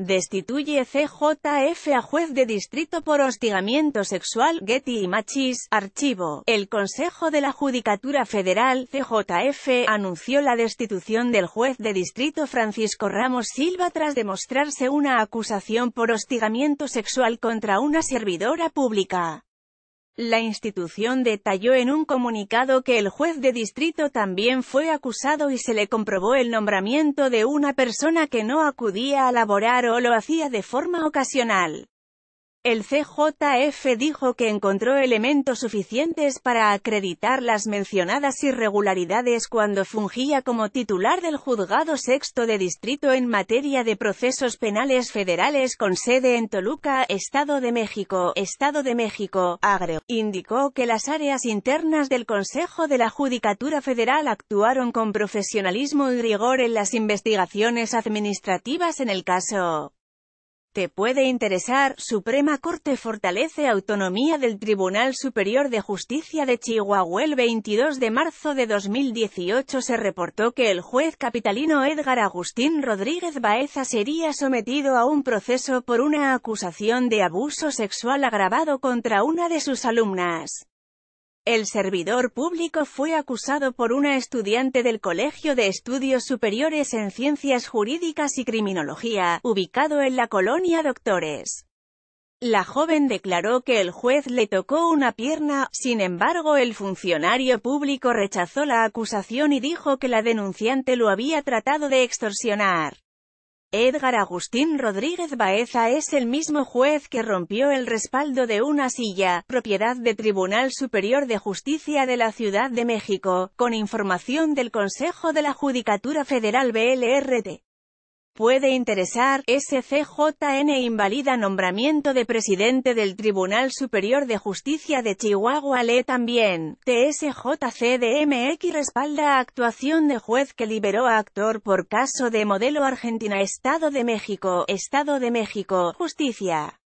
Destituye CJF a juez de distrito por hostigamiento sexual, Getty y Machis, archivo. El Consejo de la Judicatura Federal, CJF, anunció la destitución del juez de distrito Francisco Ramos Silva tras demostrarse una acusación por hostigamiento sexual contra una servidora pública. La institución detalló en un comunicado que el juez de distrito también fue acusado y se le comprobó el nombramiento de una persona que no acudía a laborar o lo hacía de forma ocasional. El CJF dijo que encontró elementos suficientes para acreditar las mencionadas irregularidades cuando fungía como titular del Juzgado Sexto de Distrito en materia de procesos penales federales con sede en Toluca, Estado de México, Estado de México, agregó. Indicó que las áreas internas del Consejo de la Judicatura Federal actuaron con profesionalismo y rigor en las investigaciones administrativas en el caso. Que puede interesar, Suprema Corte fortalece autonomía del Tribunal Superior de Justicia de Chihuahua. El 22 de marzo de 2018 se reportó que el juez capitalino Edgar Agustín Rodríguez Baeza sería sometido a un proceso por una acusación de abuso sexual agravado contra una de sus alumnas. El servidor público fue acusado por una estudiante del Colegio de Estudios Superiores en Ciencias Jurídicas y Criminología, ubicado en la colonia Doctores. La joven declaró que el juez le tocó una pierna, sin embargo el funcionario público rechazó la acusación y dijo que la denunciante lo había tratado de extorsionar. Edgar Agustín Rodríguez Baeza es el mismo juez que rompió el respaldo de una silla, propiedad de Tribunal Superior de Justicia de la Ciudad de México, con información del Consejo de la Judicatura Federal BLRT puede interesar, SCJN invalida nombramiento de presidente del Tribunal Superior de Justicia de Chihuahua. Lee también, TSJCDMX respalda actuación de juez que liberó a actor por caso de modelo Argentina Estado de México, Estado de México, Justicia.